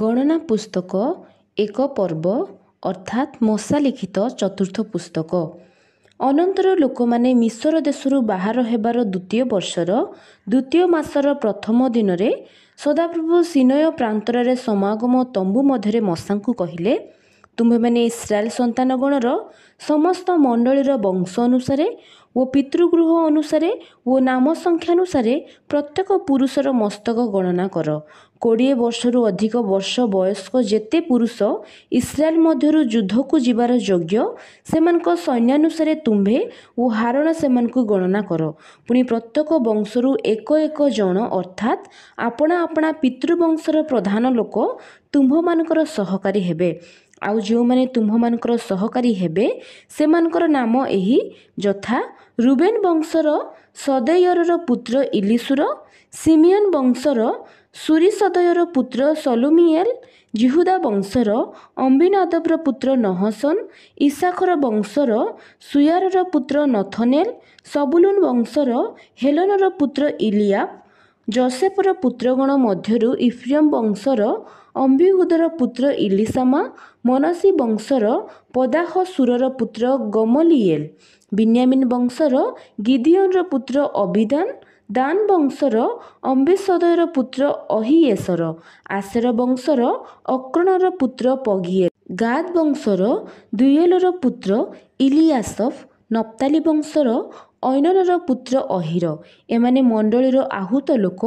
ଗଣନା ପୁସ୍ତକ ଏକ ପର୍ବ ଅର୍ଥାତ୍ ମଶା ଲିଖିତ ଚତୁର୍ଥ ପୁସ୍ତକ ଅନନ୍ତର ଲୋକମାନେ ମିଶର ଦେଶରୁ ବାହାର ହେବାର ଦ୍ୱିତୀୟ ବର୍ଷର ଦ୍ୱିତୀୟ ମାସର ପ୍ରଥମ ଦିନରେ ସଦାପ୍ରଭୁ ସିନୟ ପ୍ରାନ୍ତରରେ ସମାଗମ ତମ୍ବୁ ମଧ୍ୟରେ ମଶାଙ୍କୁ କହିଲେ ତୁମ୍ଭେମାନେ ଇସ୍ରାଏଲ ସନ୍ତାନଗଣର ସମସ୍ତ ମଣ୍ଡଳୀର ବଂଶ ଅନୁସାରେ ଓ ପିତୃଗୃହ ଅନୁସାରେ ଓ ନାମ ସଂଖ୍ୟାନୁସାରେ ପ୍ରତ୍ୟେକ ପୁରୁଷର ମସ୍ତକ ଗଣନା କର କୋଡ଼ିଏ ବର୍ଷରୁ ଅଧିକ ବର୍ଷ ବୟସ୍କ ଯେତେ ପୁରୁଷ ଇସ୍ରାଏଲ୍ ମଧ୍ୟରୁ ଯୁଦ୍ଧକୁ ଯିବାର ଯୋଗ୍ୟ ସେମାନଙ୍କ ସୈନ୍ୟାନୁସାରେ ତୁମ୍ଭେ ଓ ହାରଣ ସେମାନଙ୍କୁ ଗଣନା କର ପୁଣି ପ୍ରତ୍ୟେକ ବଂଶରୁ ଏକ ଏକ ଜଣ ଅର୍ଥାତ୍ ଆପଣା ଆପଣା ପିତୃବଂଶର ପ୍ରଧାନ ଲୋକ ତୁମ୍ଭମାନଙ୍କର ସହକାରୀ ହେବେ ଆଉ ଯେଉଁମାନେ ତୁମ୍ଭମାନଙ୍କର ସହକାରୀ ହେବେ ସେମାନଙ୍କର ନାମ ଏହି ଯଥା ରୁବେନ୍ ବଂଶର ସଦୈୟରର ପୁତ୍ର ଇଲିସୁର ସିମିଅନ ବଂଶର ସୁରିସଦୟର ପୁତ୍ର ସଲୁମିଏଲ ଜିହୁଦା ବଂଶର ଅମ୍ବିନାଦବର ପୁତ୍ର ନହସନ ଇସାଖର ବଂଶର ସୁୟାରର ପୁତ୍ର ନଥନେଲ ସବୁଲୁନ ବଂଶର ହେଲନର ପୁତ୍ର ଇଲିଆପ ଜୋସେଫର ପୁତ୍ରଗଣ ମଧ୍ୟରୁ ଇଫ୍ରିୟମ୍ ବଂଶର ଅମ୍ବିହୁଦର ପୁତ୍ର ଇଲିସାମା ମନସି ବଂଶର ପଦାହ ସୁରର ପୁତ୍ର ଗମଲିଏଲ ବିନ୍ୟାମିନ ବଂଶର ଗିଦିଓନର ପୁତ୍ର ଅବିଦାନ ଦାନ ବଂଶର ଅମ୍ବିସଦୟର ପୁତ୍ର ଅହିଏସର ଆସେର ବଂଶର ଅକ୍ରଣର ପୁତ୍ର ପଗିଏ ଗାଦ ବଂଶର ଦୁଇଏଲର ପୁତ୍ର ଇଲିଆସଫ ନପ୍ତାଲି ବଂଶର ଅନନର ପୁତ୍ର ଅହିର ଏମାନେ ମଣ୍ଡଳୀର ଆହୁତ ଲୋକ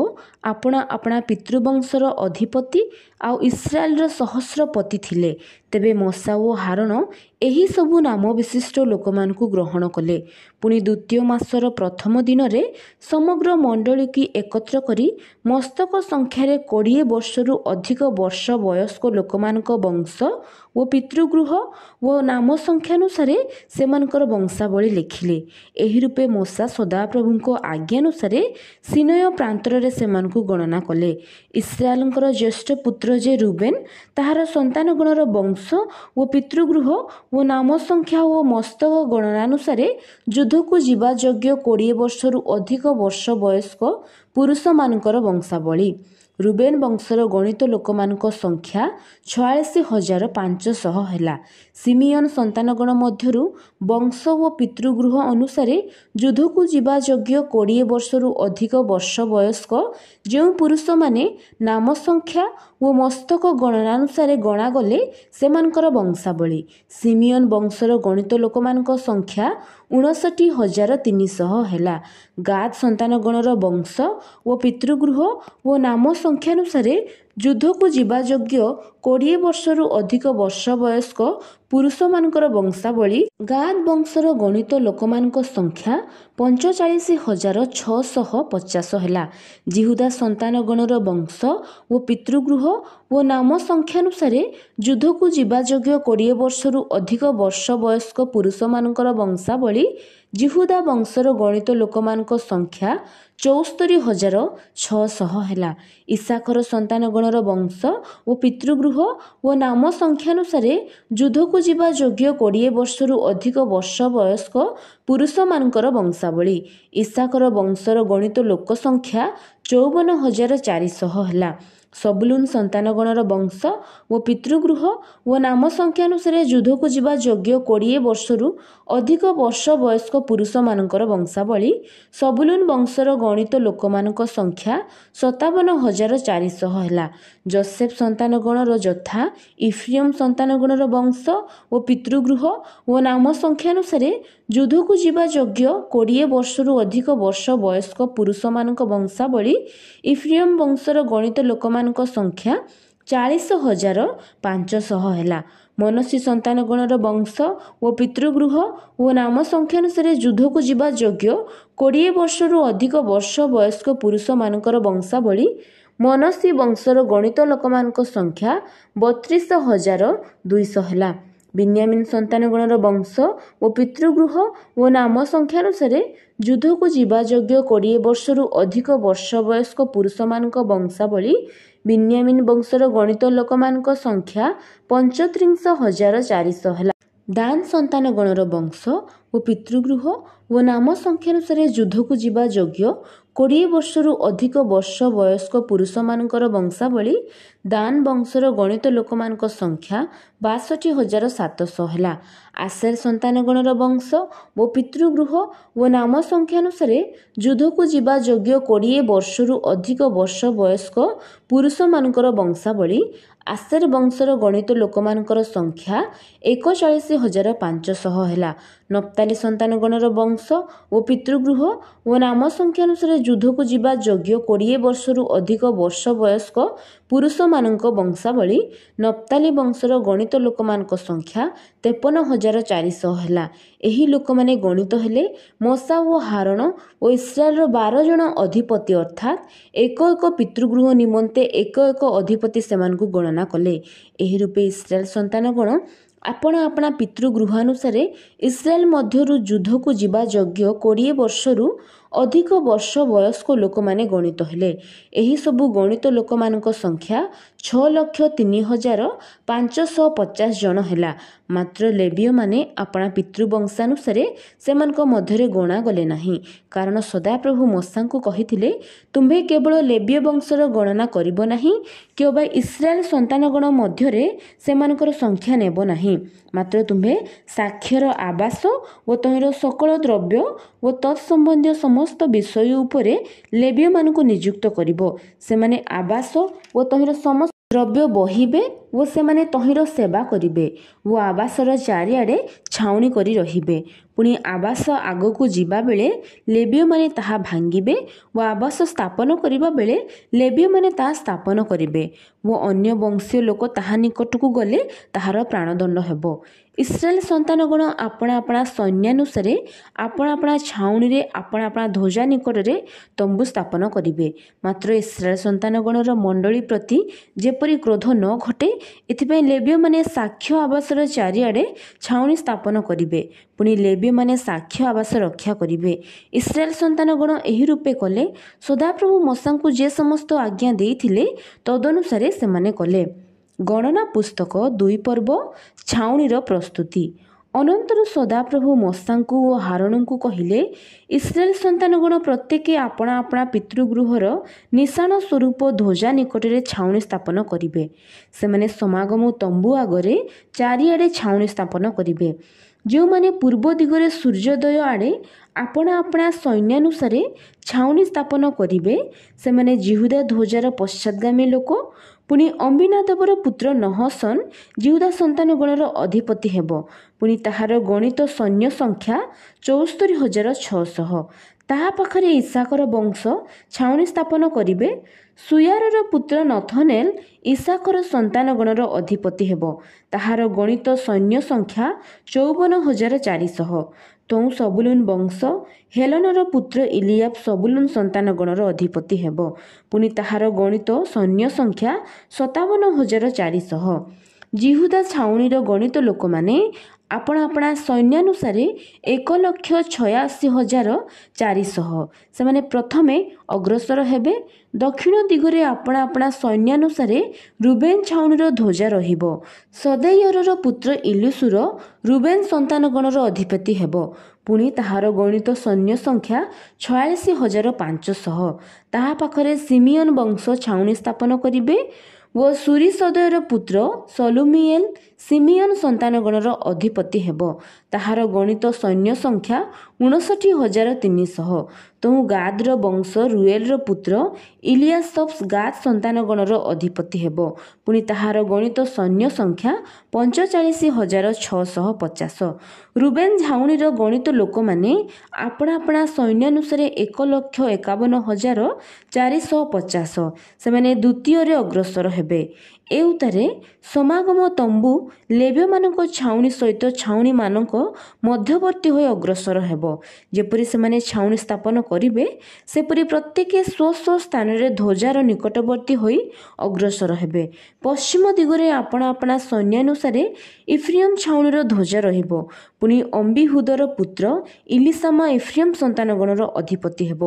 ଆପଣା ଆପଣା ପିତୃବଂଶର ଅଧିପତି ଆଉ ଇସ୍ରାଏଲ୍ର ସହସ୍ରପତି ଥିଲେ ତେବେ ମଶା ଓ ହାରଣ ଏହିସବୁ ନାମ ବିଶିଷ୍ଟ ଲୋକମାନଙ୍କୁ ଗ୍ରହଣ କଲେ ପୁଣି ଦ୍ୱିତୀୟ ମାସର ପ୍ରଥମ ଦିନରେ ସମଗ୍ର ମଣ୍ଡଳୀକୁ ଏକତ୍ର କରି ମସ୍ତକ ସଂଖ୍ୟାରେ କୋଡ଼ିଏ ବର୍ଷରୁ ଅଧିକ ବର୍ଷ ବୟସ୍କ ଲୋକମାନଙ୍କ ବଂଶ ଓ ପିତୃଗୃହ ଓ ନାମ ସଂଖ୍ୟାନୁସାରେ ସେମାନଙ୍କର ବଂଶାବଳୀ ଲେଖିଲେ ଏହି ରୂପେ ମଶା ସଦାପ୍ରଭୁଙ୍କ ଆଜ୍ଞାନୁସାରେ ସିନୟ ପ୍ରାନ୍ତରରେ ସେମାନଙ୍କୁ ଗଣନା କଲେ ଇସ୍ରାଏଲଙ୍କର ଜ୍ୟେଷ୍ଠ ପୁତ୍ର ପୁତ୍ର ଯେ ରୁବେନ୍ ତାହାର ସନ୍ତାନ ଗଣର ବଂଶ ଓ ପିତୃଗୃହ ଓ ନାମ ସଂଖ୍ୟା ଓ ମସ୍ତକ ଗଣନାନୁସାରେ ଯୁଦ୍ଧକୁ ଯିବା ଯୋଗ୍ୟ କୋଡ଼ିଏ ବର୍ଷରୁ ଅଧିକ ବର୍ଷ ବୟସ୍କ ପୁରୁଷମାନଙ୍କର ବଂଶାବଳୀ ରୁବେନ୍ ବଂଶର ଗଣିତ ଲୋକମାନଙ୍କ ସଂଖ୍ୟା ଛୟାଳିଶ ହଜାର ପାଞ୍ଚଶହ ହେଲା ସିମିଅନ୍ ସନ୍ତାନଗଣ ମଧ୍ୟରୁ ବଂଶ ଓ ପିତୃଗୃହ ଅନୁସାରେ ଯୁଦ୍ଧକୁ ଯିବା ଯୋଗ୍ୟ କୋଡ଼ିଏ ବର୍ଷରୁ ଅଧିକ ବର୍ଷ ବୟସ୍କ ଯେଉଁ ପୁରୁଷମାନେ ନାମ ସଂଖ୍ୟା ଓ ମସ୍ତକ ଗଣନାନୁସାରେ ଗଣାଗଲେ ସେମାନଙ୍କର ବଂଶାବଳୀ ସିମିଅନ ବଂଶର ଗଣିତ ଲୋକମାନଙ୍କ ସଂଖ୍ୟା ଉଣଷଠି ହଜାର ତିନିଶହ ହେଲା ଗାଦ ସନ୍ତାନ ଗଣର ବଂଶ ଓ ପିତୃଗୃହ ଓ ନାମ ସଂଖ୍ୟାନୁସାରେ ଯୁଦ୍ଧକୁ ଯିବା ଯୋଗ୍ୟ କୋଡ଼ିଏ ବର୍ଷରୁ ଅଧିକ ବର୍ଷ ବୟସ୍କ ପୁରୁଷମାନଙ୍କର ବଂଶାବଳୀ ଗାଦ୍ ବଂଶର ଗଣିତ ଲୋକମାନଙ୍କ ସଂଖ୍ୟା ପଞ୍ଚଚାଳିଶ ହଜାର ଛଅଶହ ପଚାଶ ହେଲା ଜିହୁଦା ସନ୍ତାନଗଣର ବଂଶ ଓ ପିତୃଗୃହ ଓ ନାମ ସଂଖ୍ୟାନୁସାରେ ଯୁଦ୍ଧକୁ ଯିବା ଯୋଗ୍ୟ କୋଡ଼ିଏ ବର୍ଷରୁ ଅଧିକ ବର୍ଷ ବୟସ୍କ ପୁରୁଷମାନଙ୍କର ବଂଶାବଳୀ ଜିହୁଦା ବଂଶର ଗଣିତ ଲୋକମାନଙ୍କ ସଂଖ୍ୟା ଚଉସ୍ତରି ହଜାର ଛଅଶହ ହେଲା ଇଶାଖର ସନ୍ତାନଗଣର ବଂଶ ଓ ପିତୃଗୃହ ଓ ନାମ ସଂଖ୍ୟାନୁସାରେ ଯୁଦ୍ଧକୁ ଯିବା ଯୋଗ୍ୟ କୋଡ଼ିଏ ବର୍ଷରୁ ଅଧିକ ବର୍ଷ ବୟସ୍କ ପୁରୁଷମାନଙ୍କର ବଂଶାବଳୀ ଇଶାଖର ବଂଶର ଗଣିତ ଲୋକ ସଂଖ୍ୟା ଚଉବନ ହଜାର ଚାରିଶହ ହେଲା ସବୁଲୁନ୍ ସନ୍ତାନଗଣର ବଂଶ ଓ ପିତୃଗୃହ ଓ ନାମ ସଂଖ୍ୟାନୁସାରେ ଯୁଦ୍ଧକୁ ଯିବା ଯୋଗ୍ୟ କୋଡ଼ିଏ ବର୍ଷରୁ ଅଧିକ ବର୍ଷ ବୟସ୍କ ପୁରୁଷମାନଙ୍କର ବଂଶାବଳୀ ସବୁଲୁନ୍ ବଂଶର ଗଣିତ ଲୋକମାନଙ୍କ ସଂଖ୍ୟା ସତାବନ ହଜାର ଚାରିଶହ ହେଲା ଜୋସେଫ ସନ୍ତାନ ଗଣର ଯଥା ଇଫ୍ରିୟମ୍ ସନ୍ତାନ ଗଣର ବଂଶ ଓ ପିତୃଗୃହ ଓ ନାମ ସଂଖ୍ୟାନୁସାରେ ଯୁଦ୍ଧକୁ ଯିବା ଯୋଗ୍ୟ କୋଡ଼ିଏ ବର୍ଷରୁ ଅଧିକ ବର୍ଷ ବୟସ୍କ ପୁରୁଷମାନଙ୍କ ବଂଶାବଳୀ ଇଫ୍ରିୟମ୍ ବଂଶର ଗଣିତ ଲୋକମାନଙ୍କ ସଂଖ୍ୟା ଚାଳିଶ ହଜାର ପାଞ୍ଚଶହ ହେଲା ମନସୀ ସନ୍ତାନ ଗଣର ବଂଶ ଓ ପିତୃଗୃହ ଓ ନାମ ସଂଖ୍ୟା ଅନୁସାରେ ଯୁଦ୍ଧକୁ ଯିବା ଯୋଗ୍ୟ କୋଡ଼ିଏ ବର୍ଷରୁ ଅଧିକ ବର୍ଷ ବୟସ୍କ ପୁରୁଷମାନଙ୍କର ବଂଶାବଳୀ ମନସୀ ବଂଶର ଗଣିତ ଲୋକମାନଙ୍କ ସଂଖ୍ୟା ବତିଶ ହଜାର ଦୁଇଶହ ହେଲା ବିନ୍ୟାମିନ ସନ୍ତାନ ଗଣର ବଂଶ ଓ ପିତୃଗୃହ ଓ ନାମ ସଂଖ୍ୟା ଅନୁସାରେ ଯୁଦ୍ଧକୁ ଯିବା ଯୋଗ୍ୟ କୋଡ଼ିଏ ବର୍ଷରୁ ଅଧିକ ବର୍ଷ ବୟସ୍କ ପୁରୁଷମାନଙ୍କ ବଂଶାବଳୀ विन्याामिन वंश र गणित लोक संख्या पञ्चिरिजार चारिला ଦାନ ସନ୍ତାନ ଗଣର ବଂଶ ଓ ପିତୃଗୃହ ଓ ନାମ ସଂଖ୍ୟାନୁସାରେ ଯୁଦ୍ଧକୁ ଯିବା ଯୋଗ୍ୟ କୋଡ଼ିଏ ବର୍ଷରୁ ଅଧିକ ବର୍ଷ ବୟସ୍କ ପୁରୁଷମାନଙ୍କର ବଂଶାବଳୀ ଦାନ ବଂଶର ଗଣିତ ଲୋକମାନଙ୍କ ସଂଖ୍ୟା ବାଷଠି ହଜାର ସାତଶହ ହେଲା ଆସେର ସନ୍ତାନ ଗଣର ବଂଶ ଓ ପିତୃଗୃହ ଓ ନାମ ସଂଖ୍ୟାନୁସାରେ ଯୁଦ୍ଧକୁ ଯିବା ଯୋଗ୍ୟ କୋଡ଼ିଏ ବର୍ଷରୁ ଅଧିକ ବର୍ଷ ବୟସ୍କ ପୁରୁଷମାନଙ୍କର ବଂଶାବଳୀ ଆସେର ବଂଶର ଗଣିତ ଲୋକମାନଙ୍କର ସଂଖ୍ୟା ଏକଚାଳିଶ ହଜାର ପାଞ୍ଚଶହ ହେଲା ନପ୍ତାଲି ସନ୍ତାନଗଣର ବଂଶ ଓ ପିତୃଗୃହ ଓ ନାମ ସଂଖ୍ୟାନୁସାରେ ଯୁଦ୍ଧକୁ ଯିବା ଯୋଗ୍ୟ କୋଡ଼ିଏ ବର୍ଷରୁ ଅଧିକ ବର୍ଷ ବୟସ୍କ ପୁରୁଷମାନଙ୍କ ବଂଶାବଳୀ ନପ୍ତାଲି ବଂଶର ଗଣିତ ଲୋକମାନଙ୍କ ସଂଖ୍ୟା ତେପନ ହଜାର ଚାରିଶହ ହେଲା ଏହି ଲୋକମାନେ ଗଣିତ ହେଲେ ମଶା ଓ ହାରଣ ଓ ଇସ୍ରାଏଲର ବାର ଜଣ ଅଧିପତି ଅର୍ଥାତ୍ ଏକ ଏକ ପିତୃଗୃହ ନିମନ୍ତେ ଏକ ଏକ ଅଧିପତି ସେମାନଙ୍କୁ ଗଣନା କଲେ ଏହି ରୂପେ ଇସ୍ରାଏଲ ସନ୍ତାନଗଣ ଆପଣ ଆପଣା ପିତୃଗୃହ ଅନୁସାରେ ଇସ୍ରାଏଲ ମଧ୍ୟରୁ ଯୁଦ୍ଧକୁ ଯିବା ଯୋଗ୍ୟ କୋଡ଼ିଏ ବର୍ଷରୁ ଅଧିକ ବର୍ଷ ବୟସ୍କ ଲୋକମାନେ ଗଣିତ ହେଲେ ଏହିସବୁ ଗଣିତ ଲୋକମାନଙ୍କ ସଂଖ୍ୟା ଛଅ ଲକ୍ଷ ତିନି ହଜାର ପାଞ୍ଚଶହ ପଚାଶ ଜଣ ହେଲା ମାତ୍ର ଲେବିୟମାନେ ଆପଣା ପିତୃବଂଶାନୁସାରେ ସେମାନଙ୍କ ମଧ୍ୟରେ ଗଣା ଗଲେ ନାହିଁ କାରଣ ସଦାପ୍ରଭୁ ମଶାଙ୍କୁ କହିଥିଲେ ତୁମ୍ଭେ କେବଳ ଲେବିୟ ବଂଶର ଗଣନା କରିବ ନାହିଁ କିମ୍ବା ଇସ୍ରାଏଲ ସନ୍ତାନଗଣ ମଧ୍ୟରେ ସେମାନଙ୍କର ସଂଖ୍ୟା ନେବ ନାହିଁ ମାତ୍ର ତୁମ୍ଭେ ସାକ୍ଷର ଆବାସ ଓ ତହିଁର ସକଳ ଦ୍ରବ୍ୟ ଓ ତତ୍ ସମ୍ବନ୍ଧୀୟ ସମସ୍ତ ବିଷୟ ଉପରେ ଲେବିୟମାନଙ୍କୁ ନିଯୁକ୍ତ କରିବ ସେମାନେ ଆବାସ ଓ ତହିଁର ସମସ୍ତ ଦ୍ରବ୍ୟ ବହିବେ ଓ ସେମାନେ ତହିଁର ସେବା କରିବେ ଓ ଆବାସର ଚାରିଆଡ଼େ ଛାଉଣି କରି ରହିବେ ପୁଣି ଆବାସ ଆଗକୁ ଯିବାବେଳେ ଲେବିୟମାନେ ତାହା ଭାଙ୍ଗିବେ ଓ ଆବାସ ସ୍ଥାପନ କରିବା ବେଳେ ଲେବିୟମାନେ ତାହା ସ୍ଥାପନ କରିବେ ଓ ଅନ୍ୟ ବଂଶୀୟ ଲୋକ ତାହା ନିକଟକୁ ଗଲେ ତାହାର ପ୍ରାଣଦଣ୍ଡ ହେବ ଇସ୍ରାଏଲ ସନ୍ତାନଗଣ ଆପଣା ଆପଣା ସୈନ୍ୟାନୁସାରେ ଆପଣା ଆପଣା ଛାଉଣିରେ ଆପଣା ଆପଣା ଧ୍ୱଜା ନିକଟରେ ତମ୍ବୁ ସ୍ଥାପନ କରିବେ ମାତ୍ର ଇସ୍ରାଏଲ ସନ୍ତାନଗଣର ମଣ୍ଡଳୀ ପ୍ରତି ଯେପରି କ୍ରୋଧ ନ ଘଟେ ଏଥିପାଇଁ ଲେବ୍ୟମାନେ ସାକ୍ଷ୍ୟ ଆବାସର ଚାରିଆଡ଼େ ଛାଉଣି ସ୍ଥାପନ କରିବେ ପୁଣି ଲେବ୍ୟମାନେ ସାକ୍ଷ୍ୟ ଆବାସ ରକ୍ଷା କରିବେ ଇସ୍ରାଏଲ ସନ୍ତାନଗଣ ଏହି ରୂପେ କଲେ ସଦାପ୍ରଭୁ ମଶାଙ୍କୁ ଯେ ସମସ୍ତ ଆଜ୍ଞା ଦେଇଥିଲେ ତଦନୁସାରେ ସେମାନେ କଲେ ଗଣନା ପୁସ୍ତକ ଦୁଇ ପର୍ବ ଛାଉଣିର ପ୍ରସ୍ତୁତି ଅନନ୍ତରୁ ସଦାପ୍ରଭୁ ମଶାଙ୍କୁ ଓ ହାରଣଙ୍କୁ କହିଲେ ଇସ୍ରାଏଲ ସନ୍ତାନଗଣ ପ୍ରତ୍ୟେକେ ଆପଣା ଆପଣା ପିତୃଗୃହର ନିଶାଣ ସ୍ୱରୂପ ଧ୍ୱଜା ନିକଟରେ ଛାଉଣି ସ୍ଥାପନ କରିବେ ସେମାନେ ସମାଗମ ତମ୍ବୁ ଆଗରେ ଚାରିଆଡ଼େ ଛାଉଣି ସ୍ଥାପନ କରିବେ ଯେଉଁମାନେ ପୂର୍ବ ଦିଗରେ ସୂର୍ଯ୍ୟୋଦୟ ଆଡ଼େ ଆପଣା ଆପଣା ସୈନ୍ୟାନୁସାରେ ଛାଉଣି ସ୍ଥାପନ କରିବେ ସେମାନେ ଜିହୁଦା ଧ୍ୱଜାର ପଶ୍ଚାଦଗାମୀ ଲୋକ ପୁଣି ଅମ୍ବିନାଦବର ପୁତ୍ର ନହସନ ଜିଉଦା ସନ୍ତାନ ଗଣର ଅଧିପତି ହେବ ପୁଣି ତାହାର ଗଣିତ ସୈନ୍ୟ ସଂଖ୍ୟା ଚଉସ୍ତରି ହଜାର ଛଅଶହ ତାହା ପାଖରେ ଇଶାକର ବଂଶ ଛାଉଣି ସ୍ଥାପନ କରିବେ ସୁୟାରର ପୁତ୍ର ନଥନେଲ ଇଶାକର ସନ୍ତାନ ଗଣର ଅଧିପତି ହେବ ତାହାର ଗଣିତ ସୈନ୍ୟ ସଂଖ୍ୟା ଚଉବନ ହଜାର ଚାରିଶହ ତୋଉ ସବୁଲୁନ୍ ବଂଶ ହେଲନର ପୁତ୍ର ଇଲିୟାବ ସବୁଲୁନ୍ ସନ୍ତାନ ଗଣର ଅଧିପତି ହେବ ପୁଣି ତାହାର ଗଣିତ ସୈନ୍ୟ ସଂଖ୍ୟା ସତାବନ ହଜାର ଚାରିଶହ ଜିହୁଦା ଛାଉଣୀର ଗଣିତ ଲୋକମାନେ ଆପଣ ଆପଣା ସୈନ୍ୟାନୁସାରେ ଏକ ଲକ୍ଷ ଛୟାଅଶୀ ହଜାର ଚାରିଶହ ସେମାନେ ପ୍ରଥମେ ଅଗ୍ରସର ହେବେ ଦକ୍ଷିଣ ଦିଗରେ ଆପଣା ଆପଣା ସୈନ୍ୟାନୁସାରେ ରୁବେନ୍ ଛାଉଣୀର ଧ୍ୱଜା ରହିବ ସଦୈୟରର ପୁତ୍ର ଇଲୁସୁର ରୁବେନ୍ ସନ୍ତାନଗଣର ଅଧିପତି ହେବ ପୁଣି ତାହାର ଗଣିତ ସୈନ୍ୟ ସଂଖ୍ୟା ଛୟାଳିଶ ହଜାର ପାଞ୍ଚଶହ ତାହା ପାଖରେ ସିମିଅନ୍ ବଂଶ ଛାଉଣୀ ସ୍ଥାପନ କରିବେ ଓ ସୁରି ସଦୟର ପୁତ୍ର ସଲୁମିଏଲ ସିମିଅନ ସନ୍ତାନଗଣର ଅଧିପତି ହେବ ତାହାର ଗଣିତ ସୈନ୍ୟ ସଂଖ୍ୟା ଉଣଷଠି ହଜାର ତିନିଶହ ତେଣୁ ଗାଦର ବଂଶ ରୁଏଲର ପୁତ୍ର ଇଲିଆସପ୍ସ ଗାଦ ସନ୍ତାନ ଗଣର ଅଧିପତି ହେବ ପୁଣି ତାହାର ଗଣିତ ସୈନ୍ୟ ସଂଖ୍ୟା ପଞ୍ଚଚାଳିଶ ହଜାର ଛଅଶହ ପଚାଶ ରୁବେନ୍ ଝାଉଁଣୀର ଗଣିତ ଲୋକମାନେ ଆପଣାପଣା ସୈନ୍ୟାନୁସାରେ ଏକ ଲକ୍ଷ ଏକାବନ ହଜାର ଚାରିଶହ ପଚାଶ ସେମାନେ ଦ୍ୱିତୀୟରେ ଅଗ୍ରସର ହେବେ ଏଉତାରେ ସମାଗମ ତମ୍ବୁ ଲେବ୍ୟମାନଙ୍କ ଛାଉଣି ସହିତ ଛାଉଣିମାନଙ୍କ ମଧ୍ୟବର୍ତ୍ତୀ ହୋଇ ଅଗ୍ରସର ହେବ ଯେପରି ସେମାନେ ଛାଉଣି ସ୍ଥାପନ କରିବେ ସେପରି ପ୍ରତ୍ୟେକ ସ୍ୱ ସ୍ୱ ସ୍ଥାନରେ ଧ୍ୱଜାର ନିକଟବର୍ତ୍ତୀ ହୋଇ ଅଗ୍ରସର ହେବେ ପଶ୍ଚିମ ଦିଗରେ ଆପଣ ଆପଣା ସୈନ୍ୟାନୁସାରେ ଇଫ୍ରିୟମ୍ ଛାଉଣିର ଧ୍ୱଜା ରହିବ ପୁଣି ଅମ୍ବିହୁଦର ପୁତ୍ର ଇଲିସାମା ଇଫ୍ରିୟମ୍ ସନ୍ତାନଗଣର ଅଧିପତି ହେବ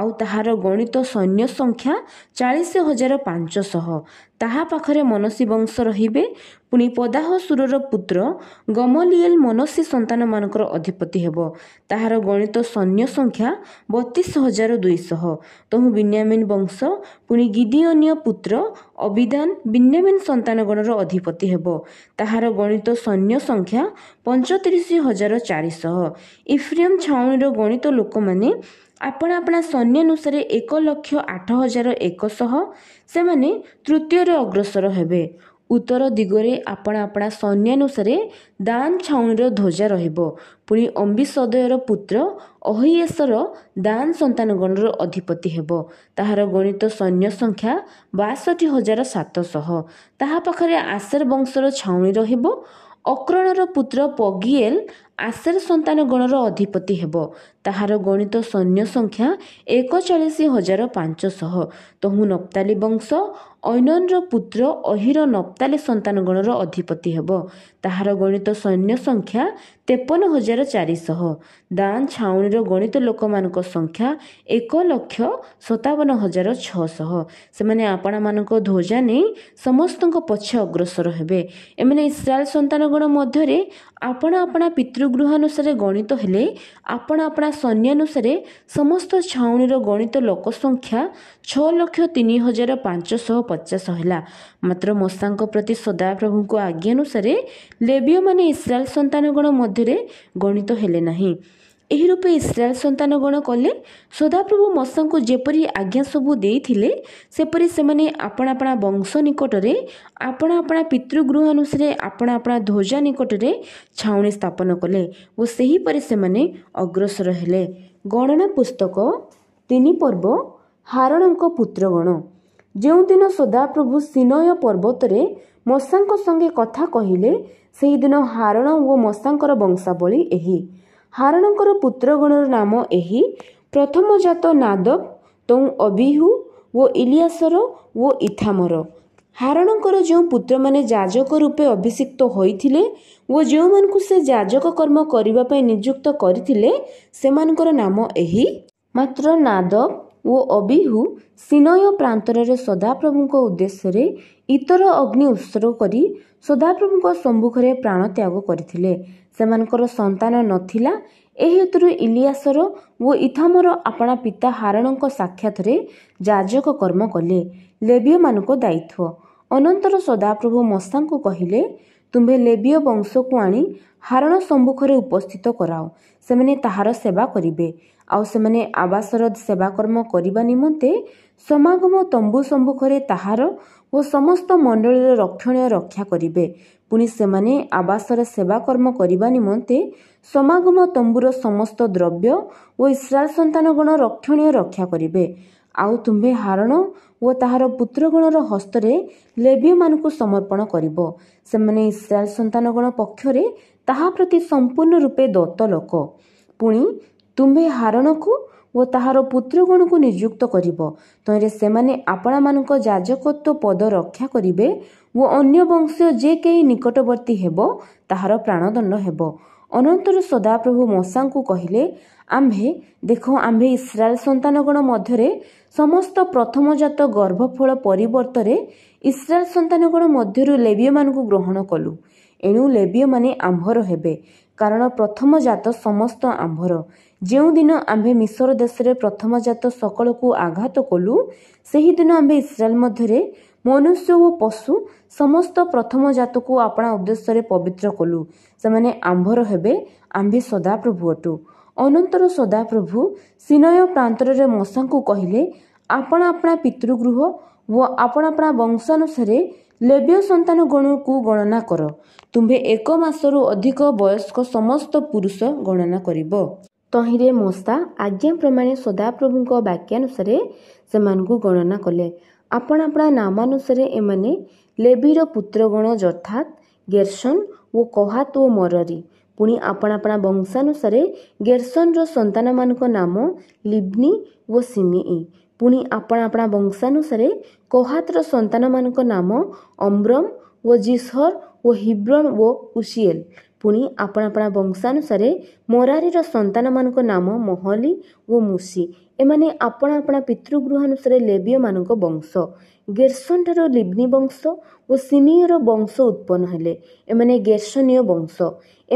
ଆଉ ତାହାର ଗଣିତ ସୈନ୍ୟ ସଂଖ୍ୟା ଚାଳିଶ ହଜାର ପାଞ୍ଚଶହ ତାହା ପାଖରେ ମନସୀ ବଂଶ ରହିବେ ପୁଣି ପଦାହ ସୁରର ପୁତ୍ର ଗମଲିଏଲ ମନସୀ ସନ୍ତାନମାନଙ୍କର ଅଧିପତି ହେବ ତାହାର ଗଣିତ ସୈନ୍ୟ ସଂଖ୍ୟା ବତିଶ ହଜାର ଦୁଇଶହ ତହୁ ବିନ୍ୟାମିନ ବଂଶ ପୁଣି ଗିଦିଅନୀୟ ପୁତ୍ର ଅବିଦାନ ବିନ୍ୟାମିନ ସନ୍ତାନଗଣର ଅଧିପତି ହେବ ତାହାର ଗଣିତ ସୈନ୍ୟ ସଂଖ୍ୟା ପଞ୍ଚତିରିଶ ହଜାର ଚାରିଶହ ଇଫ୍ରିୟମ ଛାଉଣୀର ଗଣିତ ଲୋକମାନେ ଆପଣ ଆପଣା ସୈନ୍ୟ ଅନୁସାରେ ଏକ ଲକ୍ଷ ଆଠ ହଜାର ଏକଶହ ସେମାନେ ତୃତୀୟରେ ଅଗ୍ରସର ହେବେ ଉତ୍ତର ଦିଗରେ ଆପଣ ଆପଣା ସୈନ୍ୟାନୁସାରେ ଦାନ ଛାଉଣୀର ଧ୍ୱଜା ରହିବ ପୁଣି ଅମ୍ବିସଦୟର ପୁତ୍ର ଅହିଏସର ଦାନ ସନ୍ତାନଗଣର ଅଧିପତି ହେବ ତାହାର ଗଣିତ ସୈନ୍ୟ ସଂଖ୍ୟା ବାଷଠି ହଜାର ସାତଶହ ତାହା ପାଖରେ ଆସେର ବଂଶର ଛାଉଣୀ ରହିବ ଅକ୍ରଣର ପୁତ୍ର ପଗିଏଲ ଆଶାର ସନ୍ତାନ ଗଣର ଅଧିପତି ହେବ ତାହାର ଗଣିତ ସୈନ୍ୟ ସଂଖ୍ୟା ଏକଚାଳିଶ ହଜାର ପାଞ୍ଚଶହ ତହୁ ନପ୍ତାଲି ବଂଶ ଐନନ୍ର ପୁତ୍ର ଅହିର ନପ୍ତାଲି ସନ୍ତାନ ଗଣର ଅଧିପତି ହେବ ତାହାର ଗଣିତ ସୈନ୍ୟ ସଂଖ୍ୟା ତେପନ ହଜାର ଚାରିଶହ ଦାନ ଛାଉଣୀର ଗଣିତ ଲୋକମାନଙ୍କ ସଂଖ୍ୟା ଏକ ଲକ୍ଷ ସତାବନ ହଜାର ଛଅଶହ ସେମାନେ ଆପଣମାନଙ୍କ ଧ୍ୱଜା ନେଇ ସମସ୍ତଙ୍କ ପଛେ ଅଗ୍ରସର ହେବେ ଏମାନେ ଇସ୍ରାଏଲ ସନ୍ତାନ ଗଣ ମଧ୍ୟରେ ଆପଣା ଆପଣା ପିତୃ ଗୃହ ଅନୁସାରେ ଗଣିତ ହେଲେ ଆପଣ ଆପଣା ଅନୁସାରେ ସମସ୍ତ ଛାଉଣୀର ଗଣିତ ଲୋକ ସଂଖ୍ୟା ଛଅ ଲକ୍ଷ ତିନି ହଜାର ପାଞ୍ଚଶହ ପଚାଶ ହେଲା ମାତ୍ର ମଶାଙ୍କ ପ୍ରତି ସଦାପ୍ରଭୁଙ୍କ ଆଜ୍ଞା ଅନୁସାରେ ଲେବିୟମାନେ ଇସ୍ରାଏଲ୍ ସନ୍ତାନଗଣ ମଧ୍ୟରେ ଗଣିତ ହେଲେ ନାହିଁ ଏହି ରୂପେ ଇସ୍ରାଏଲ ଗଣ କଲେ ସଦାପ୍ରଭୁ ମଶାଙ୍କୁ ଯେପରି ଆଜ୍ଞା ସବୁ ଦେଇଥିଲେ ସେପରି ସେମାନେ ଆପଣା ଆପଣା ବଂଶ ନିକଟରେ ଆପଣା ଆପଣାପଣା ପିତୃଗୃହ ଅନୁସାରେ ଆପଣା ଆପଣା ଧ୍ୱଜା ନିକଟରେ ଛାଉଣି ସ୍ଥାପନ କଲେ ଓ ସେହିପରି ସେମାନେ ଅଗ୍ରସର ହେଲେ ଗଣନା ପୁସ୍ତକ ତିନି ପର୍ବ ହାରଣଙ୍କ ପୁତ୍ରଗଣ ଯେଉଁଦିନ ସଦାପ୍ରଭୁ ସିନୟ ପର୍ବତରେ ମଶାଙ୍କ ସଙ୍ଗେ କଥା କହିଲେ ସେହିଦିନ ହାରଣ ଓ ମଶାଙ୍କର ବଂଶାବଳୀ ଏହି ହାରଣଙ୍କର ପୁତ୍ରଗଣର ନାମ ଏହି ପ୍ରଥମଜାତ ନାଦବ ତୋଉ ଅବିହୁ ଓ ଇଲିଆସର ଓ ଇଥାମର ହାରଣଙ୍କର ଯେଉଁ ପୁତ୍ରମାନେ ଯାଜକ ରୂପେ ଅଭିଷିକ୍ତ ହୋଇଥିଲେ ଓ ଯେଉଁମାନଙ୍କୁ ସେ ଯାଜକ କର୍ମ କରିବା ପାଇଁ ନିଯୁକ୍ତ କରିଥିଲେ ସେମାନଙ୍କର ନାମ ଏହି ମାତ୍ର ନାଦବ ଓ ଅବିହୁ ସିନୟ ପ୍ରାନ୍ତରରେ ସଦାପ୍ରଭୁଙ୍କ ଉଦ୍ଦେଶ୍ୟରେ ଇତର ଅଗ୍ନି ଉତ୍ସର୍ଗ କରି ସଦାପ୍ରଭୁଙ୍କ ସମ୍ମୁଖରେ ପ୍ରାଣତ୍ୟାଗ କରିଥିଲେ ସେମାନଙ୍କର ସନ୍ତାନ ନଥିଲା ଏହି ହେତୁରୁ ଇଲିଆସର ଓ ଇଥାମର ଆପଣା ପିତା ହାରଣଙ୍କ ସାକ୍ଷାତରେ ଯାଜକ କର୍ମ କଲେ ଲେବିୟମାନଙ୍କ ଦାୟିତ୍ୱ ଅନନ୍ତର ସଦାପ୍ରଭୁ ମଶାଙ୍କୁ କହିଲେ ତୁମ୍ଭେ ଲେବିୟ ବଂଶକୁ ଆଣି ହାରଣ ସମ୍ମୁଖରେ ଉପସ୍ଥିତ କରାଅ ସେମାନେ ତାହାର ସେବା କରିବେ ଆଉ ସେମାନେ ଆବାସର ସେବାକର୍ମ କରିବା ନିମନ୍ତେ ସମାଗମ ତମ୍ବୁ ସମ୍ମୁଖରେ ତାହାର ଓ ସମସ୍ତ ମଣ୍ଡଳୀର ରକ୍ଷଣୀୟ ରକ୍ଷା କରିବେ ପୁଣି ସେମାନେ ଆବାସର ସେବାକର୍ମ କରିବା ନିମନ୍ତେ ସମାଗମ ତମ୍ବୁର ସମସ୍ତ ଦ୍ରବ୍ୟ ଓ ଇସ୍ରାଏଲ ସନ୍ତାନଗଣ ରକ୍ଷଣୀୟ ରକ୍ଷା କରିବେ ଆଉ ତୁମ୍ଭେ ହାରଣ ଓ ତାହାର ପୁତ୍ରଗଣର ହସ୍ତରେ ଲେବ୍ୟମାନଙ୍କୁ ସମର୍ପଣ କରିବ ସେମାନେ ଇସ୍ରାଏଲ ସନ୍ତାନଗଣ ପକ୍ଷରେ ତାହା ପ୍ରତି ସମ୍ପୂର୍ଣ୍ଣ ରୂପେ ଦତ୍ତ ଲୋକ ପୁଣି ତୁମ୍ଭେ ହାରଣକୁ ଓ ତାହାର ପୁତ୍ରଗଣକୁ ନିଯୁକ୍ତ କରିବ ତହିଁରେ ସେମାନେ ଆପଣମାନଙ୍କ ଯାଜକତ୍ୱ ପଦ ରକ୍ଷା କରିବେ ଓ ଅନ୍ୟ ବଂଶୀୟ ଯେ କେହି ନିକଟବର୍ତ୍ତୀ ହେବ ତାହାର ପ୍ରାଣଦଣ୍ଡ ହେବ ଅନନ୍ତର ସଦାପ୍ରଭୁ ମଶାଙ୍କୁ କହିଲେ ଆମ୍ଭେ ଦେଖ ଆମ୍ଭେ ଇସ୍ରାଏଲ ସନ୍ତାନଗଣ ମଧ୍ୟରେ ସମସ୍ତ ପ୍ରଥମଜାତ ଗର୍ଭଫଳ ପରିବର୍ତ୍ତରେ ଇସ୍ରାଏଲ ସନ୍ତାନଗଣ ମଧ୍ୟରୁ ଲେବିୟମାନଙ୍କୁ ଗ୍ରହଣ କଲୁ ଏଣୁ ଲେବିୟମାନେ ଆମ୍ଭର ହେବେ କାରଣ ପ୍ରଥମ ଜାତ ସମସ୍ତ ଆମ୍ଭର ଯେଉଁଦିନ ଆମ୍ଭେ ମିଶର ଦେଶରେ ପ୍ରଥମ ଜାତ ସକଳକୁ ଆଘାତ କଲୁ ସେହିଦିନ ଆମ୍ଭେ ଇସ୍ରାଏଲ ମଧ୍ୟରେ ମନୁଷ୍ୟ ଓ ପଶୁ ସମସ୍ତ ପ୍ରଥମ ଜାତକୁ ଆପଣା ଉଦ୍ଦେଶ୍ୟରେ ପବିତ୍ର କଲୁ ସେମାନେ ଆମ୍ଭର ହେବେ ଆମ୍ଭେ ସଦାପ୍ରଭୁ ଅଟୁ ଅନନ୍ତର ସଦାପ୍ରଭୁ ସିନୟ ପ୍ରାନ୍ତରରେ ମଶାଙ୍କୁ କହିଲେ ଆପଣା ଆପଣା ପିତୃଗୃହ ଓ ଆପଣା ଆପଣା ବଂଶାନୁସାରେ ଲେବ୍ୟ ସନ୍ତାନ ଗଣକୁ ଗଣନା କର ତୁମ୍ଭେ ଏକ ମାସରୁ ଅଧିକ ବୟସ୍କ ସମସ୍ତ ପୁରୁଷ ଗଣନା କରିବ ତହିଁରେ ମଶା ଆଜ୍ଞା ପ୍ରମାଣେ ସଦାପ୍ରଭୁଙ୍କ ବାକ୍ୟାନୁସାରେ ସେମାନଙ୍କୁ ଗଣନା କଲେ ଆପଣ ଆପଣା ନାମାନୁସାରେ ଏମାନେ ଲେବିର ପୁତ୍ରଗଣ ଯଥାତ୍ ଗେର୍ସନ୍ ଓ କହାତ ଓ ମରରି ପୁଣି ଆପଣ ଆପଣା ବଂଶାନୁସାରେ ଗେରସନ୍ର ସନ୍ତାନମାନଙ୍କ ନାମ ଲିବ୍ନି ଓ ସିମିଇ पि आपणपना वंशानुसार कहात र सन्त नाम अम्रम विसर वन ओसिएल पि आपना वंशानुसार मरारिर सन्त नाम महली व मुसी ଏମାନେ ଆପଣ ଆପଣା ପିତୃଗୃହ ଅନୁସାରେ ଲେବିୟମାନଙ୍କ ବଂଶ ଗେର୍ସନଠାରୁ ଲିବ୍ନି ବଂଶ ଓ ସିମିୟର ବଂଶ ଉତ୍ପନ୍ନ ହେଲେ ଏମାନେ ଗେର୍ସନୀୟ ବଂଶ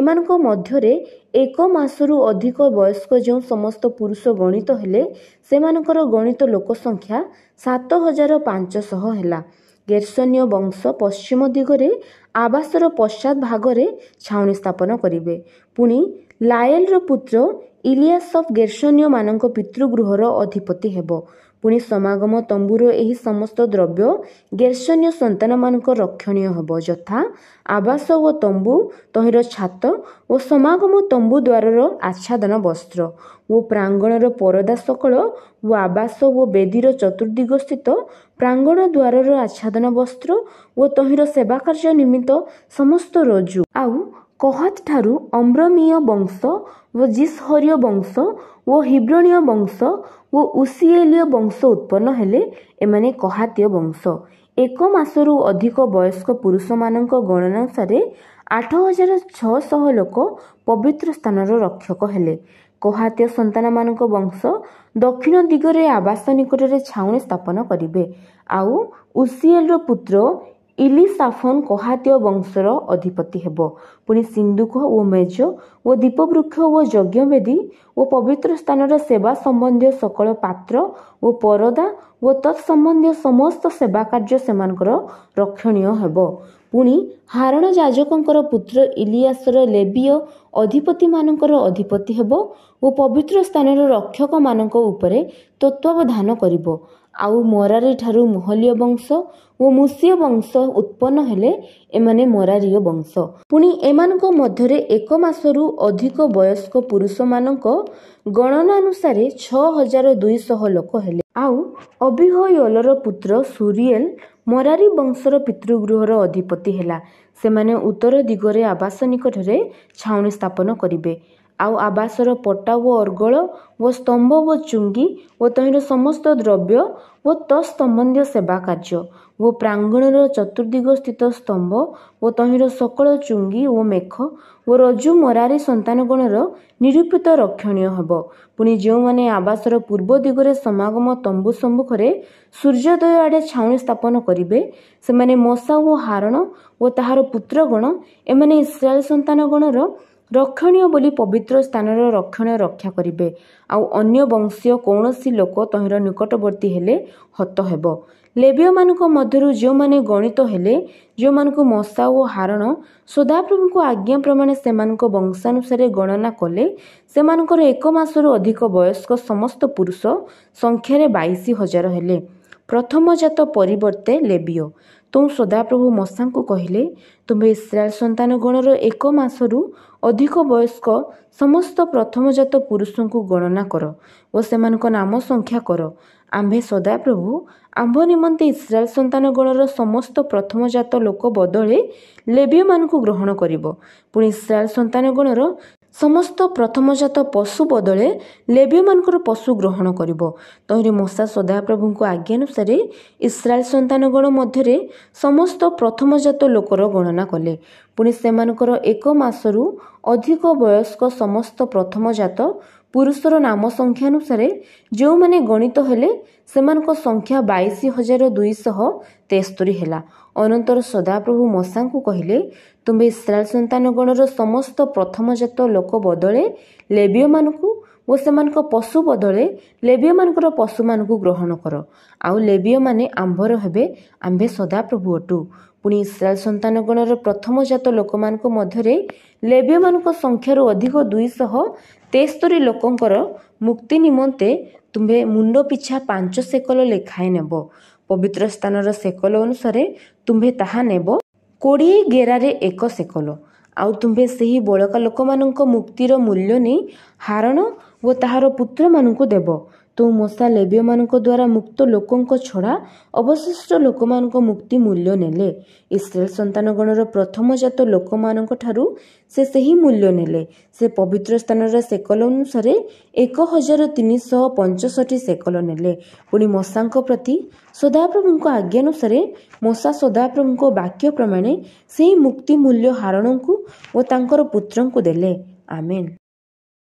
ଏମାନଙ୍କ ମଧ୍ୟରେ ଏକ ମାସରୁ ଅଧିକ ବୟସ୍କ ଯେଉଁ ସମସ୍ତ ପୁରୁଷ ଗଣିତ ହେଲେ ସେମାନଙ୍କର ଗଣିତ ଲୋକ ସଂଖ୍ୟା ସାତ ହଜାର ପାଞ୍ଚଶହ ହେଲା ଗେର୍ସନୀୟ ବଂଶ ପଶ୍ଚିମ ଦିଗରେ ଆବାସର ପଶ୍ଚାତ ଭାଗରେ ଛାଉଣି ସ୍ଥାପନ କରିବେ ପୁଣି ଲାଏଲର ପୁତ୍ର ଇଲିଆସ ଅଫ୍ ଗେର୍ସନୀୟମାନଙ୍କ ପିତୃଗୃହର ଅଧିପତି ହେବ ପୁଣି ସମାଗମ ତମ୍ବୁର ଏହି ସମସ୍ତ ଦ୍ରବ୍ୟ ଗେର୍ସନୀୟ ସନ୍ତାନମାନଙ୍କ ରକ୍ଷଣୀୟ ହେବ ଯଥା ଆବାସ ଓ ତମ୍ବୁ ତହିଁର ଛାତ ଓ ସମାଗମ ତମ୍ବୁ ଦ୍ୱାରର ଆଚ୍ଛାଦନ ବସ୍ତ୍ର ଓ ପ୍ରାଙ୍ଗଣର ପରଦା ସକଳ ଓ ଆବାସ ଓ ବେଦୀର ଚତୁର୍ଦ୍ଦିଗ ସ୍ଥିତ ପ୍ରାଙ୍ଗଣ ଦ୍ୱାରର ଆଚ୍ଛାଦନ ବସ୍ତ୍ର ଓ ତହିଁର ସେବା କାର୍ଯ୍ୟ ନିମିତ୍ତ ସମସ୍ତ ରଜୁ ଆଉ ଠାରୁ ଅମ୍ରମୀୟ ବଂଶ ଓ ଜିସହରୀୟ ବଂଶ ଓ ହିବ୍ରଣୀୟ ବଂଶ ଓ ଉସିଏଲୀୟ ବଂଶ ଉତ୍ପନ୍ନ ହେଲେ ଏମାନେ କହାତୀୟ ବଂଶ ଏକ ମାସରୁ ଅଧିକ ବୟସ୍କ ପୁରୁଷମାନଙ୍କ ଗଣନା ଅନୁସାରେ ଆଠ ହଜାର ଛଅଶହ ଲୋକ ପବିତ୍ର ସ୍ଥାନର ରକ୍ଷକ ହେଲେ କହାତୀୟ ସନ୍ତାନମାନଙ୍କ ବଂଶ ଦକ୍ଷିଣ ଦିଗରେ ଆବାସ ନିକଟରେ ଛାଉଣି ସ୍ଥାପନ କରିବେ ଆଉ ଉସିଏଲର ପୁତ୍ର ଇଲି ସାଫନ କହାତୀୟ ବଂଶର ଅଧିପତି ହେବ ପୁଣି ସିନ୍ଦୁକ ଓ ମେଜ ଓ ଦୀପବୃକ୍ଷ ଓ ଯଜ୍ଞବେଦୀ ଓ ପବିତ୍ର ସ୍ଥାନର ସେବା ସମ୍ବନ୍ଧୀୟ ସକଳ ପାତ୍ର ଓ ପରଦା ଓ ତତ୍ସମ୍ବନ୍ଧୀୟ ସମସ୍ତ ସେବା କାର୍ଯ୍ୟ ସେମାନଙ୍କର ରକ୍ଷଣୀୟ ହେବ ପୁଣି ହାରଣ ଯାଜକଙ୍କର ପୁତ୍ର ଇଲିଆସର ଲେବିୟ ଅଧିପତିମାନଙ୍କର ଅଧିପତି ହେବ ଓ ପବିତ୍ର ସ୍ଥାନର ରକ୍ଷକମାନଙ୍କ ଉପରେ ତତ୍ତ୍ୱାବଧାନ କରିବ ଆଉ ମରାରୀଠାରୁ ମହଲୀୟ ବଂଶ ଓ ମୁସିୟ ବଂଶ ଉତ୍ପନ୍ନ ହେଲେ ଏମାନେ ମରାରିୟ ବଂଶ ପୁଣି ଏମାନଙ୍କ ମଧ୍ୟରେ ଏକ ମାସରୁ ଅଧିକ ବୟସ୍କ ପୁରୁଷମାନଙ୍କ ଗଣନାନୁସାରେ ଛଅ ହଜାର ଦୁଇଶହ ଲୋକ ହେଲେ ଆଉ ଅବିହୟଲର ପୁତ୍ର ସୁରିଏଲ ମରାରି ବଂଶର ପିତୃଗୃହର ଅଧିପତି ହେଲା ସେମାନେ ଉତ୍ତର ଦିଗରେ ଆବାସ ନିକଟରେ ଛାଉଣି ସ୍ଥାପନ କରିବେ ଆଉ ଆବାସର ପଟା ଓ ଅର୍ଗଳ ଓ ସ୍ତମ୍ଭ ଓ ଚୁଙ୍ଗି ଓ ତହିଁର ସମସ୍ତ ଦ୍ରବ୍ୟ ଓ ତତ୍ସମ୍ବନ୍ଧୀୟ ସେବା କାର୍ଯ୍ୟ ଓ ପ୍ରାଙ୍ଗଣର ଚତୁର୍ଦ୍ଦିଗ ସ୍ଥିତ ସ୍ତମ୍ଭ ଓ ତହିଁର ସକଳ ଚୁଙ୍ଗି ଓ ମେଘ ଓ ରଜୁ ମରାରୀ ସନ୍ତାନଗଣର ନିରୂପିତ ରକ୍ଷଣୀୟ ହେବ ପୁଣି ଯେଉଁମାନେ ଆବାସର ପୂର୍ବ ଦିଗରେ ସମାଗମ ତମ୍ବୁ ସମ୍ମୁଖରେ ସୂର୍ଯ୍ୟୋଦୟ ଆଡ଼େ ଛାଉଣି ସ୍ଥାପନ କରିବେ ସେମାନେ ମଶା ଓ ହାରଣ ଓ ତାହାର ପୁତ୍ରଗଣ ଏମାନେ ଇସ୍ରାଏଲ ସନ୍ତାନଗଣର ରକ୍ଷଣୀୟ ବୋଲି ପବିତ୍ର ସ୍ଥାନର ରକ୍ଷଣୀୟ ରକ୍ଷା କରିବେ ଆଉ ଅନ୍ୟ ବଂଶୀୟ କୌଣସି ଲୋକ ତହିଁର ନିକଟବର୍ତ୍ତୀ ହେଲେ ହତ ହେବ ଲେବିୟମାନଙ୍କ ମଧ୍ୟରୁ ଯେଉଁମାନେ ଗଣିତ ହେଲେ ଯେଉଁମାନଙ୍କୁ ମଶା ଓ ହାରଣ ସଦାପ୍ରଭୁଙ୍କୁ ଆଜ୍ଞା ପ୍ରମାଣେ ସେମାନଙ୍କ ବଂଶାନୁସାରେ ଗଣନା କଲେ ସେମାନଙ୍କର ଏକ ମାସରୁ ଅଧିକ ବୟସ୍କ ସମସ୍ତ ପୁରୁଷ ସଂଖ୍ୟାରେ ବାଇଶ ହଜାର ହେଲେ ପ୍ରଥମ ଜାତ ପରିବର୍ତ୍ତେ ଲେବିୟ ତୁ ସଦାପ୍ରଭୁ ମଶାଙ୍କୁ କହିଲେ ତୁମେ ଇସ୍ରାଏଲ ସନ୍ତାନ ଗଣର ଏକ ମାସରୁ ଅଧିକ ବୟସ୍କ ସମସ୍ତ ପ୍ରଥମଜାତ ପୁରୁଷଙ୍କୁ ଗଣନା କର ଓ ସେମାନଙ୍କ ନାମ ସଂଖ୍ୟା କର ଆମ୍ଭେ ସଦାପ୍ରଭୁ ଆମ୍ଭ ନିମନ୍ତେ ଇସ୍ରାଏଲ ସନ୍ତାନ ଗଣର ସମସ୍ତ ପ୍ରଥମଜାତ ଲୋକ ବଦଳେ ଲେବିମାନଙ୍କୁ ଗ୍ରହଣ କରିବ ପୁଣି ଇସ୍ରାଏଲ ସନ୍ତାନ ଗଣର ସମସ୍ତ ପ୍ରଥମଜାତ ପଶୁ ବଦଳେ ଲେବ୍ୟମାନଙ୍କର ପଶୁ ଗ୍ରହଣ କରିବ ତହିଁରେ ମଶା ସଦାପ୍ରଭୁଙ୍କ ଆଜ୍ଞା ଅନୁସାରେ ଇସ୍ରାଏଲ ସନ୍ତାନଗଣ ମଧ୍ୟରେ ସମସ୍ତ ପ୍ରଥମଜାତ ଲୋକର ଗଣନା କଲେ ପୁଣି ସେମାନଙ୍କର ଏକ ମାସରୁ ଅଧିକ ବୟସ୍କ ସମସ୍ତ ପ୍ରଥମଜାତ ପୁରୁଷର ନାମ ସଂଖ୍ୟାନୁସାରେ ଯେଉଁମାନେ ଗଣିତ ହେଲେ ସେମାନଙ୍କ ସଂଖ୍ୟା ବାଇଶ ହଜାର ଦୁଇଶହ ତେସ୍ତୋରି ହେଲା ଅନନ୍ତର ସଦାପ୍ରଭୁ ମଶାଙ୍କୁ କହିଲେ ତୁମ୍ଭେ ଇସ୍ରାଏଲ ସନ୍ତାନ ଗଣର ସମସ୍ତ ଜାତ ଲୋକ ବଦଳେ ଲେବିୟମାନଙ୍କୁ ଓ ସେମାନଙ୍କ ପଶୁ ବଦଳେ ଲେବିୟମାନଙ୍କର ପଶୁମାନଙ୍କୁ ଗ୍ରହଣ କର ଆଉ ଲେବିୟମାନେ ଆମ୍ଭର ହେବେ ଆମ୍ଭେ ସଦାପ୍ରଭୁ ଅଟୁ ପୁଣି ଇସ୍ରାଏଲ ସନ୍ତାନ ଗଣର ଜାତ ଲୋକମାନଙ୍କ ମଧ୍ୟରେ ଲେବିୟମାନଙ୍କ ସଂଖ୍ୟାରୁ ଅଧିକ ଦୁଇଶହ ତେସ୍ତରୀ ଲୋକଙ୍କର ମୁକ୍ତି ନିମନ୍ତେ ତୁମ୍ଭେ ମୁଣ୍ଡ ପିଛା ପାଞ୍ଚ ସେକଲ ଲେଖାଏ ନେବ ପବିତ୍ର ସ୍ଥାନର ସେକଲ ଅନୁସାରେ ତୁମ୍ଭେ ତାହା ନେବ କୋଡ଼ିଏ ଗେରାରେ ଏକ ସେକଲ ଆଉ ତୁମ୍ଭେ ସେହି ବଳକା ଲୋକମାନଙ୍କ ମୁକ୍ତିର ମୂଲ୍ୟ ନେଇ ହାରଣ ଓ ତାହାର ପୁତ୍ରମାନଙ୍କୁ ଦେବ ତୁ ମୂଷା ଲେବ୍ୟମାନଙ୍କ ଦ୍ୱାରା ମୁକ୍ତ ଲୋକଙ୍କ ଛଡ଼ା ଅବଶିଷ୍ଟ ଲୋକମାନଙ୍କ ମୁକ୍ତି ମୂଲ୍ୟ ନେଲେ ଇସ୍ରାଏଲ ସନ୍ତାନଗଣର ପ୍ରଥମ ଜାତ ଲୋକମାନଙ୍କ ଠାରୁ ସେ ସେହି ମୂଲ୍ୟ ନେଲେ ସେ ପବିତ୍ର ସ୍ଥାନର ସେକଲ ଅନୁସାରେ ଏକ ହଜାର ତିନିଶହ ପଞ୍ଚଷଠି ସେକଲ ନେଲେ ପୁଣି ମଶାଙ୍କ ପ୍ରତି ସଦାପ୍ରଭୁଙ୍କ ଆଜ୍ଞା ଅନୁସାରେ ମଶା ସଦାପ୍ରଭୁଙ୍କ ବାକ୍ୟ ପ୍ରମାଣେ ସେହି ମୁକ୍ତି ମୂଲ୍ୟ ହାରଣଙ୍କୁ ଓ ତାଙ୍କର ପୁତ୍ରଙ୍କୁ ଦେଲେ ଆମେ